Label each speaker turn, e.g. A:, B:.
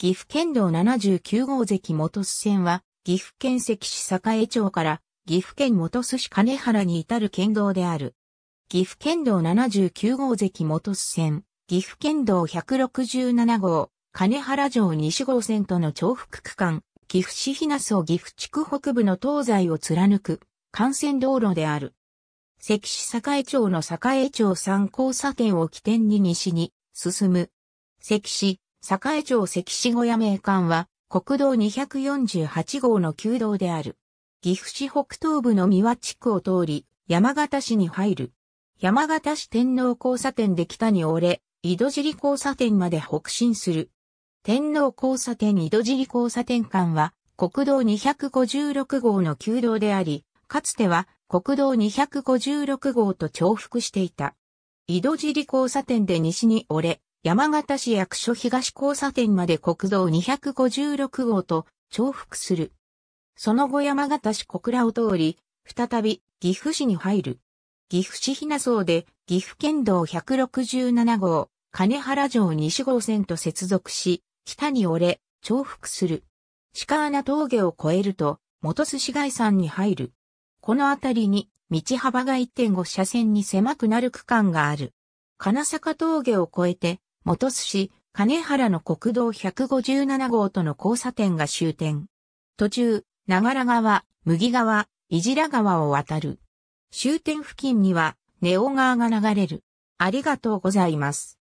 A: 岐阜
B: 県道79号関元須線は、岐阜県関市栄町から岐阜県元須市金原に至る県道である。岐阜県道79号関元須線、岐阜県道167号、金原城西号線との重複区間、岐阜市日名層岐阜地区北部の東西を貫く幹線道路である。関市栄町の栄町3交差点を起点に西に進む。関市栄町関市小屋名館は、国道248号の旧道である。岐阜市北東部の三輪地区を通り、山形市に入る。山形市天皇交差点で北に折れ、井戸尻交差点まで北進する。天皇交差点井戸尻交差点間は、国道256号の旧道であり、かつては国道256号と重複していた。井戸尻交差点で西に折れ、山形市役所東交差点まで国道256号と重複する。その後山形市小倉を通り、再び岐阜市に入る。岐阜市雛荘で岐阜県道167号、金原城西号線と接続し、北に折れ、重複する。鹿穴峠を越えると、元寿司街山に入る。この辺りに、道幅が1.5車線に狭くなる区間がある。金坂峠を越えて、元す市、金原の国道157号との交差点が終点。途中、長良川、麦川、いじら川を渡る。終点付近には、ネオ川が流れる。ありが
A: とうございます。